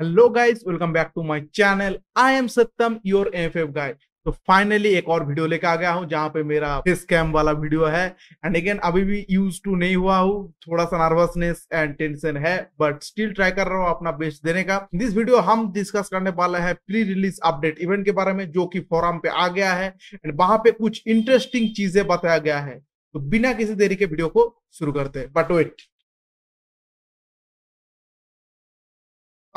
hello guys welcome back to my channel I am Satyam your FF guy तो finally एक और video लेके आ गया हूँ जहाँ पे मेरा फेस कैम वाला वीडियो है एंड अगेन अभी भी यूज टू नहीं हुआ हूँ थोड़ा सा नर्वसनेस एंड टेंशन है बट स्टिल ट्राई कर रहा हूँ अपना बेस्ट देने का दिस वीडियो हम डिस्कस करने वाला है प्री रिलीज अपडेट इवेंट के बारे में जो की फोरम पे आ गया है एंड वहां पे कुछ इंटरेस्टिंग चीजें बताया गया है तो बिना किसी देरी के वीडियो को शुरू करते हैं बट वेट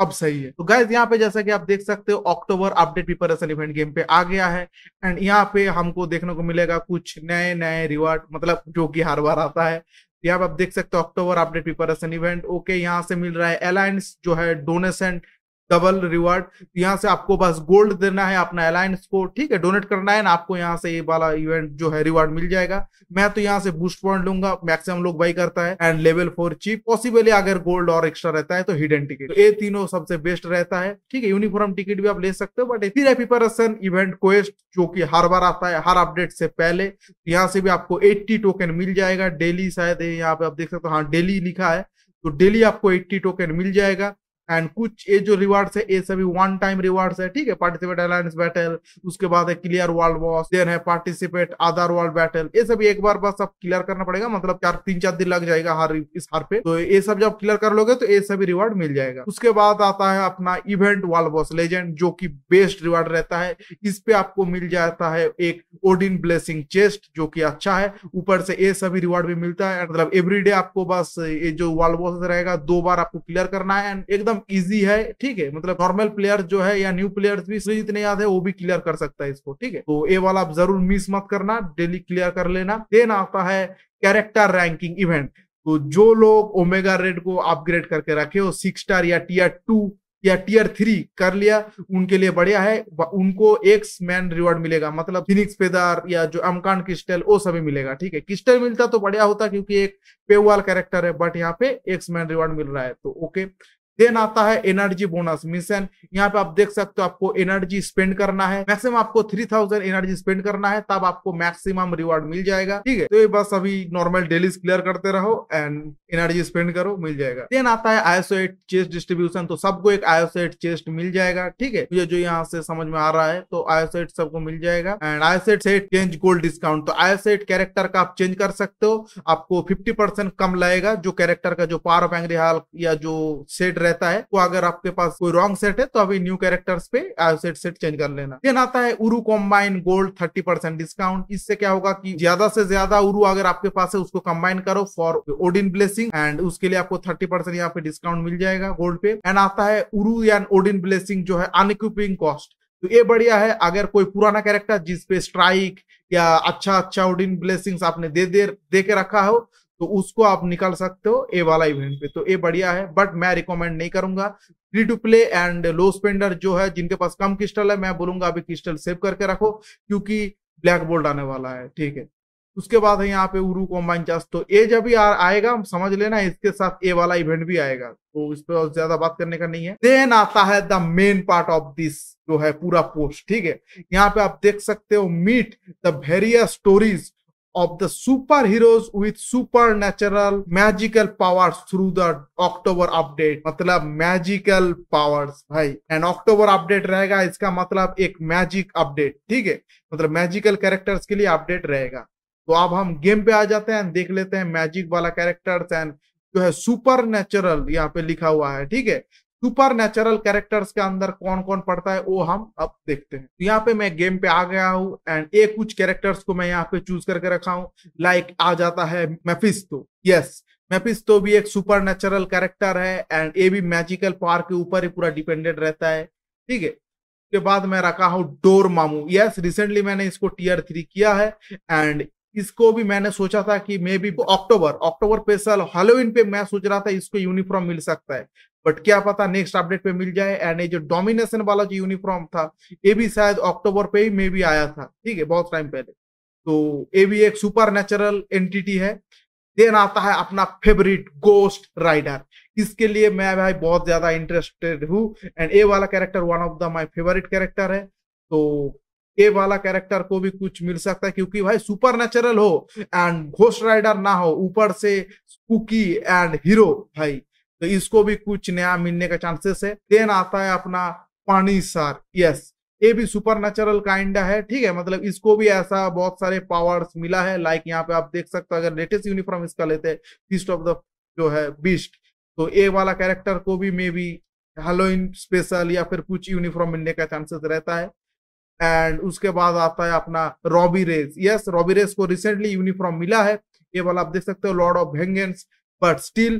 अब सही है तो गैस यहाँ पे जैसा कि आप देख सकते हो October update preparation event game पे आ गया है एंड यहाँ पे हमको देखने को मिलेगा कुछ नए नए रिवार्ड मतलब जो कि हर बार आता है यहाँ पे आप देख सकते हो October update preparation event okay यहाँ से मिल रहा है अलायंस जो है डोनेशन डबल रिवार्ड यहाँ से आपको बस गोल्ड देना है अपना अलायंस को ठीक है डोनेट करना है ना आपको यहाँ से ये वाला इवेंट जो है रिवार्ड मिल जाएगा मैं तो यहाँ से बूस्ट पॉइंट लूंगा मैक्सिमम लोग बाई करता है and level four cheap possibly अगर गोल्ड और एक्स्ट्रा रहता है तो हिडन टिकट तो ये तीनों सबसे बेस्ट रहता है ठीक है यूनिफॉर्म टिकट भी आप ले सकते हो बट फिर प्रिपरेशन इवेंट क्वेस्ट जो कि हर बार आता है हर अपडेट से पहले यहाँ से भी आपको एट्टी टोकन मिल जाएगा डेली शायद यहाँ पे आप देख सकते हो हाँ डेली लिखा है तो डेली आपको 80 टोकन मिल जाएगा एंड कुछ ये जो रिवार्ड्स है ये सभी वन टाइम रिवार्ड्स है ठीक है पार्टिसिपेट अलायंस बैटल उसके बाद है क्लियर वर्ल्ड वॉस देन है पार्टिसिपेट आधार वर्ल्ड बैटल ये सभी एक बार बस सब क्लियर करना पड़ेगा मतलब चार तीन चार दिन लग जाएगा हर इस हर पे तो ये सब जब क्लियर कर लोगे तो ये सभी रिवार्ड मिल जाएगा उसके बाद आता है अपना इवेंट वर्ल्ड बॉस लेजेंड जो की बेस्ट रिवार्ड रहता है इस पे आपको मिल जाता है एक ओडिन ब्लेसिंग चेस्ट जो की अच्छा है ऊपर से ये सभी रिवार्ड भी मिलता है मतलब एवरीडे आपको बस ये जो वर्ल्ड बॉस रहेगा दो बार आपको क्लियर करना है एंड एकदम एकदम इजी है ठीक है मतलब नॉर्मल प्लेयर जो है या न्यू प्लेयर्स भी सूर्य जितने याद है वो भी क्लियर कर सकता है इसको ठीक है तो ये वाला आप जरूर मिस मत करना डेली क्लियर कर लेना देन आता है कैरेक्टर रैंकिंग इवेंट तो जो लोग ओमेगा रेड को अपग्रेड करके रखे हो सिक्स स्टार या टीयर टू या टीयर थ्री कर लिया उनके लिए बढ़िया है उनको एक मैन रिवॉर्ड मिलेगा मतलब फिनिक्स पेदार या जो अमकान क्रिस्टल वो सभी मिलेगा ठीक है क्रिस्टल मिलता तो बढ़िया होता क्योंकि एक पेवाल कैरेक्टर है बट यहाँ पे एक्स मैन रिवॉर्ड मिल रहा है तो ओके देन आता है एनर्जी बोनस मिशन यहाँ पे आप देख सकते हो आपको एनर्जी स्पेंड करना है मैक्सिमम आपको थ्री थाउजेंड एनर्जी स्पेंड करना है तब आपको मैक्सिमम रिवार्ड मिल जाएगा ठीक है तो ये बस अभी नॉर्मल डेली क्लियर करते रहो एंड एनर्जी स्पेंड करो मिल जाएगा देन आता है आईएसओ एट चेस्ट डिस्ट्रीब्यूशन तो सबको एक आईएसओ एट चेस्ट मिल जाएगा ठीक है मुझे जो यहाँ से समझ में आ रहा है तो आईएसओ एट सबको मिल जाएगा and ISO eight change gold discount तो आईएसओ एट कैरेक्टर का आप चेंज कर सकते हो आपको फिफ्टी कम लगेगा जो कैरेक्टर का जो पावर बैंक रिहाल या जो सेट रहता है तो अगर आपके पास कोई रॉन्ग सेट है तो अभी न्यू कैरेक्टर्स पे सेट सेट चेंज कर लेना देन आता है Uru combine gold thirty percent discount इससे क्या होगा कि ज्यादा से ज्यादा उरु अगर आपके पास है उसको कंबाइन करो फॉर ओडिन ब्लेसिंग एंड उसके लिए आपको थर्टी परसेंट यहाँ पे डिस्काउंट मिल जाएगा गोल्ड पे एंड आता है उरु एंड ओडिन ब्लेसिंग जो है अनिक्यूपिंग कॉस्ट तो ये बढ़िया है अगर कोई पुराना कैरेक्टर जिसपे स्ट्राइक या अच्छा अच्छा ओडिन ब्लेसिंग्स आपने दे दे दे के रखा हो तो उसको आप निकाल सकते हो ए वाला इवेंट पे तो ए बढ़िया है बट मैं रिकमेंड नहीं करूंगा free to play and low spender जो है जिनके पास कम क्रिस्टल है मैं बोलूंगा अभी क्रिस्टल सेव करके रखो क्योंकि ब्लैक बोल्ड आने वाला है ठीक है उसके बाद है यहाँ पे उरू कॉम्बाइन चार्ज तो ए जब भी आएगा समझ लेना इसके साथ ए वाला इवेंट भी आएगा तो इस पर ज्यादा बात करने का नहीं है देन आता है the main part of this जो है पूरा पोस्ट ठीक है यहाँ पे आप देख सकते हो meet the various stories of the superheroes with supernatural magical powers through the October update मतलब magical powers भाई and October update रहेगा इसका मतलब एक magic update ठीक है मतलब magical characters के लिए update रहेगा तो अब हम गेम पे आ जाते हैं देख लेते हैं मैजिक वाला कैरेक्टर्स एंड जो है सुपर नेचुरल यहाँ पे लिखा हुआ है ठीक है सुपर नेचुरल कैरेक्टर्स के अंदर कौन कौन पड़ता है वो हम अब देखते हैं तो यहाँ पे मैं गेम पे आ गया हूँ एंड एक कुछ कैरेक्टर्स को मैं यहाँ पे चूज करके रखा हूँ लाइक like, आ जाता है मेफिस्तो यस मेफिस्तो भी एक सुपर नेचुरल कैरेक्टर है एंड ये भी मैजिकल पावर के ऊपर ही पूरा डिपेंडेंट रहता है ठीक है उसके बाद मैं रखा हूँ डोर मामू यस रिसेंटली मैंने इसको टीयर थ्री किया है एंड इसको भी मैंने सोचा था कि मे बी अक्टूबर अक्टूबर पे साल हेलोविन पे मैं सोच रहा था इसको यूनिफॉर्म मिल सकता है बट क्या पता नेक्स्ट अपडेट पे मिल जाए एंड ये जो डोमिनेशन वाला जो यूनिफॉर्म था ये भी शायद अक्टूबर पे ही मे भी आया था ठीक है बहुत टाइम पहले तो ये भी एक सुपर नेचुरल एंटिटी है देन आता है अपना फेवरेट गोस्ट राइडर इसके लिए मैं भाई बहुत ज्यादा इंटरेस्टेड हूँ एंड ए वाला character one of the my favourite character है तो ए वाला कैरेक्टर को भी कुछ मिल सकता है क्योंकि भाई सुपर नेचुरल हो एंड घोष राइडर ना हो ऊपर से कुकी एंड हीरो भाई तो इसको भी कुछ नया मिलने का चांसेस है देन आता है अपना पानी सार यस ये भी सुपर नेचुरल काइंड है ठीक है मतलब इसको भी ऐसा बहुत सारे पावर्स मिला है लाइक यहाँ पे आप देख सकते हो अगर लेटेस्ट यूनिफॉर्म इसका लेते हैं ऑफ द जो है बीस्ट तो ए वाला कैरेक्टर को भी मे बी हेलोइन स्पेशल या फिर कुछ यूनिफॉर्म मिलने का चांसेस रहता है एंड उसके बाद आता है अपना Robbie Reyes yes Robbie Reyes को रिसेंटली यूनिफॉर्म मिला है ये वाला आप देख सकते हो Lord of Vengeance but still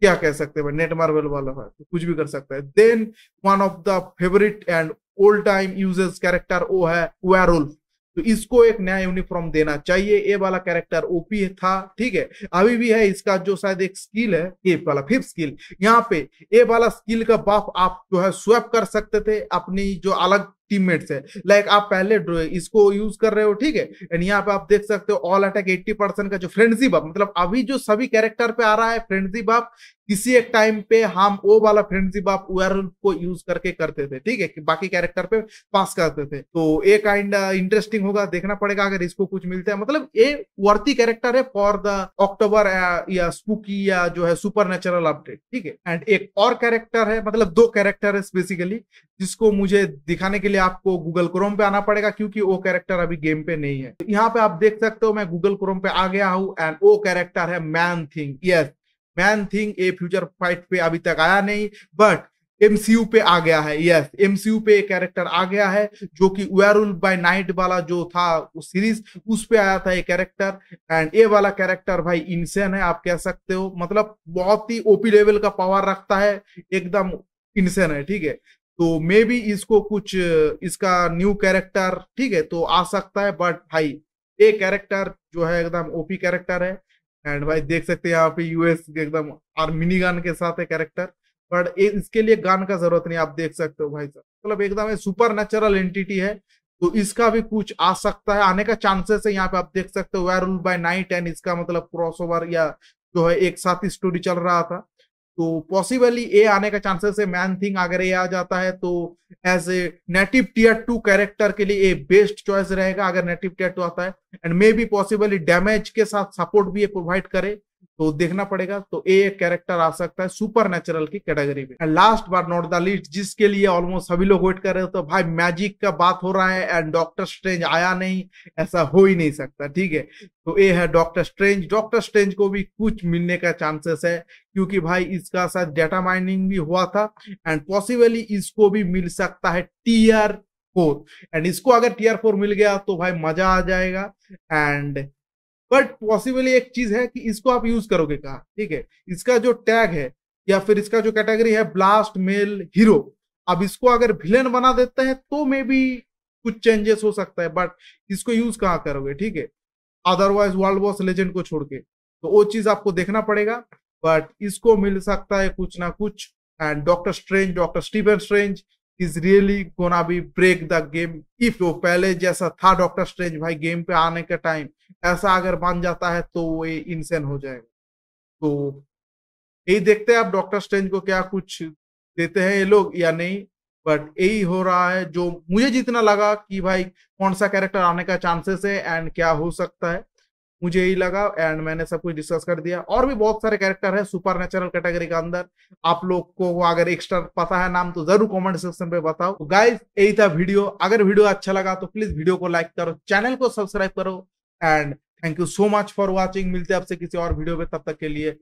क्या कह सकते हैं नेट मार्वल वाला है तो कुछ भी कर सकता है then one of the favourite and old time users character वो है वेरुल्फ तो इसको एक नया यूनिफॉर्म देना चाहिए ये वाला कैरेक्टर ओपी था ठीक है अभी भी है इसका जो शायद एक स्किल है ये वाला फिफ्थ स्किल यहाँ पे ये वाला स्किल का बाफ आप जो है स्वैप कर सकते थे अपनी जो अलग टीममेट्स है लाइक आप पहले इसको यूज कर रहे हो ठीक है एंड यहाँ पे आप देख सकते हो ऑल अटैक एट्टी परसेंट का जो फ्रेंडजी बफ मतलब अभी जो सभी कैरेक्टर पे आ रहा है फ्रेंडजी बफ किसी एक टाइम पे हम ओ वाला फ्रेंडजी आप वेयरवुल्फ को यूज करके करते थे ठीक है बाकी कैरेक्टर पे पास करते थे तो ये काइंड इंटरेस्टिंग uh, होगा देखना पड़ेगा अगर इसको कुछ मिलता है मतलब ये वर्ती कैरेक्टर है फॉर द अक्टूबर या स्पूकी या जो है सुपर नेचुरल अपडेट ठीक है एंड एक और कैरेक्टर है मतलब दो कैरेक्टर है स्पेसिकली जिसको मुझे दिखाने के लिए आपको गूगल क्रोम पे आना पड़ेगा क्योंकि वो कैरेक्टर अभी गेम पे नहीं है यहाँ पे आप देख सकते हो मैं गूगल क्रोम पे आ गया हूँ एंड वो कैरेक्टर है Man Thing yes Man Thing a future fight पे अभी तक आया नहीं बट एमसीयू पे आ गया है यस एमसीयू पे कैरेक्टर आ गया है जो कि वेरुल बाय नाइट वाला जो था उस सीरीज उस पे आया था ये कैरेक्टर एंड ए वाला कैरेक्टर भाई इंसेन है आप कह सकते हो मतलब बहुत ही ओपी लेवल का पावर रखता है एकदम इंसेन है ठीक है तो मे बी इसको कुछ इसका न्यू कैरेक्टर ठीक है तो आ सकता है बट भाई ये कैरेक्टर जो है एकदम ओपी कैरेक्टर है एंड भाई देख सकते हैं यहाँ पे यूएस एकदम और मिनी गान के साथ है कैरेक्टर बट इसके लिए गान का जरूरत नहीं आप देख सकते हो भाई साहब मतलब एकदम सुपर नेचुरल एंटिटी है तो इसका भी कुछ आ सकता है आने का चांसेस है यहाँ पे आप देख सकते हो वेर बाय नाइट एंड इसका मतलब क्रॉस या जो है एक साथ ही स्टोरी चल रहा था तो पॉसिबली ए आने का चांसेस है मैन थिंग अगर ए आ जाता है तो as a native tier two character के लिए ए बेस्ट चॉइस रहेगा अगर नेटिव टीयर टू आता है and maybe possibly damage के साथ सपोर्ट भी ये प्रोवाइड करे तो देखना पड़ेगा तो ए एक कैरेक्टर आ सकता है सुपर नेचुरल की कैटेगरी में and last but not the least जिसके लिए ऑलमोस्ट सभी लोग वेट कर रहे हो तो भाई मैजिक का बात हो रहा है एंड डॉक्टर स्ट्रेंज आया नहीं ऐसा हो ही नहीं सकता ठीक है तो ए है डॉक्टर स्ट्रेंज डॉक्टर स्ट्रेंज को भी कुछ मिलने का चांसेस है क्योंकि भाई इसका साथ डेटा माइनिंग भी हुआ था एंड पॉसिबली इसको भी मिल सकता है टीयर फोर एंड इसको अगर टीयर फोर मिल गया तो भाई मजा आ जाएगा एंड बट पॉसिबली एक चीज है कि इसको आप यूज करोगे कहा ठीक है इसका जो टैग है या फिर इसका जो कैटेगरी है ब्लास्ट मेल हीरो अब इसको अगर विलेन बना देते हैं तो मे बी कुछ चेंजेस हो सकता है बट इसको यूज कहाँ करोगे ठीक है अदरवाइज वर्ल्ड बॉस लेजेंड को छोड़ के तो वो चीज आपको देखना पड़ेगा बट इसको मिल सकता है कुछ ना कुछ and Doctor Strange Doctor Stephen Strange is really gonna be break the game if वो पहले जैसा था डॉक्टर स्ट्रेंज भाई गेम पे आने का टाइम ऐसा अगर बन जाता है तो वो इंसेन हो जाएगा तो यही देखते हैं आप डॉक्टर स्ट्रेंज को क्या कुछ देते हैं ये लोग या नहीं बट यही हो रहा है जो मुझे जितना लगा कि भाई कौन सा कैरेक्टर आने का चांसेस है एंड क्या हो सकता है मुझे यही लगा एंड मैंने सब कुछ डिस्कस कर दिया और भी बहुत सारे कैरेक्टर है सुपर नेचुरल कैटेगरी के अंदर आप लोग को अगर एक्स्ट्रा पता है नाम तो जरूर कमेंट सेक्शन पे बताओ गाइस तो यही था वीडियो अगर वीडियो अच्छा लगा तो प्लीज वीडियो को लाइक करो चैनल को सब्सक्राइब करो and thank you so much for watching मिलते हैं आपसे किसी और वीडियो में तब तक के लिए